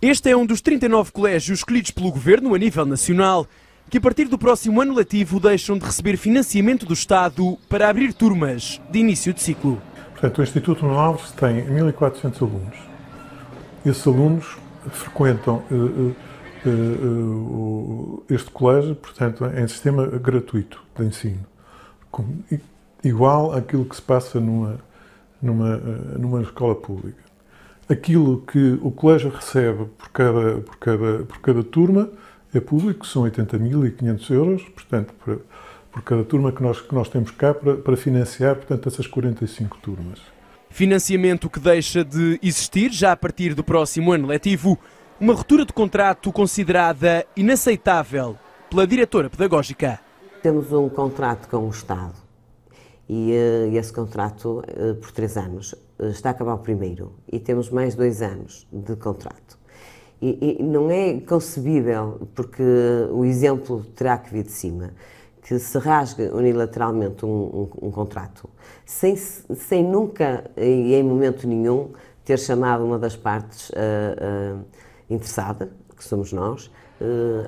Este é um dos 39 colégios escolhidos pelo Governo a nível nacional, que a partir do próximo ano letivo deixam de receber financiamento do Estado para abrir turmas de início de ciclo. Portanto, o Instituto Nuno Alves tem 1.400 alunos. Esses alunos frequentam uh, uh, uh, este colégio, portanto, em sistema gratuito de ensino, com, igual àquilo que se passa numa, numa, numa escola pública. Aquilo que o colégio recebe por cada, por cada, por cada turma é público, são 80.500 euros, portanto, por, por, cada turma que nós, que nós temos cá para, para financiar, portanto, essas 45 turmas. Financiamento que deixa de existir já a partir do próximo ano letivo, uma ruptura de contrato considerada inaceitável pela diretora pedagógica. Temos um contrato com o Estado e eh, esse contrato eh, por três anos eh, está a acabar o primeiro e temos mais dois anos de contrato. E, e não é concebível, porque o exemplo terá que vir de cima, que se rasgue unilateralmente um, um, um contrato, sem, sem nunca e em momento nenhum ter chamado uma das partes uh, uh, interessada, que somos nós, uh,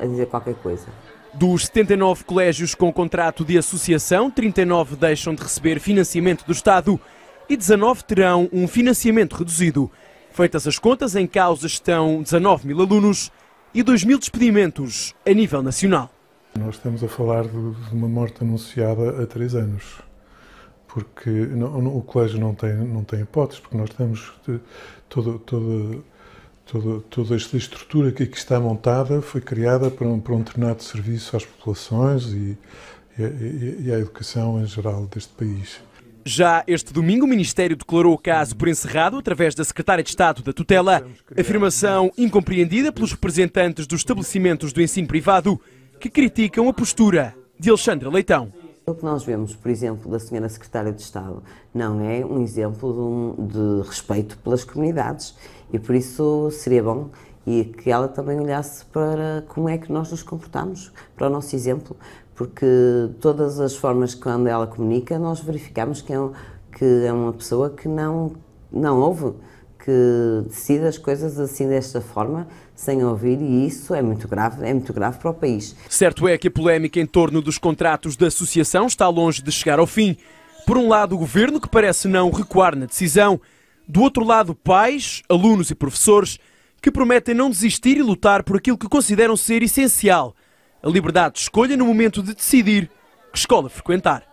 a dizer qualquer coisa. Dos 79 colégios com contrato de associação, 39 deixam de receber financiamento do Estado e 19 terão um financiamento reduzido. Feitas as contas, em causa estão 19 mil alunos e 2 mil despedimentos a nível nacional. Nós estamos a falar de uma morte anunciada há três anos, porque o colégio não tem, não tem hipóteses, porque nós temos eh, todo, todo Toda, toda esta estrutura que aqui está montada foi criada para um, para um serviço às populações e, e, e à educação em geral deste país. Já este domingo, o Ministério declarou o caso por encerrado através da Secretária de Estado da Tutela, afirmação incompreendida pelos representantes dos estabelecimentos do ensino privado que criticam a postura de Alexandre Leitão. O que nós vemos, por exemplo, da senhora secretária de Estado não é um exemplo de, um, de respeito pelas comunidades e por isso seria bom e que ela também olhasse para como é que nós nos comportamos, para o nosso exemplo, porque todas as formas que quando ela comunica nós verificamos que é, que é uma pessoa que não, não ouve que decide as coisas assim desta forma, sem ouvir, e isso é muito grave, é muito grave para o país. Certo é que a polémica em torno dos contratos da associação está longe de chegar ao fim. Por um lado, o governo que parece não recuar na decisão, do outro lado, pais, alunos e professores que prometem não desistir e lutar por aquilo que consideram ser essencial, a liberdade de escolha no momento de decidir que escola frequentar.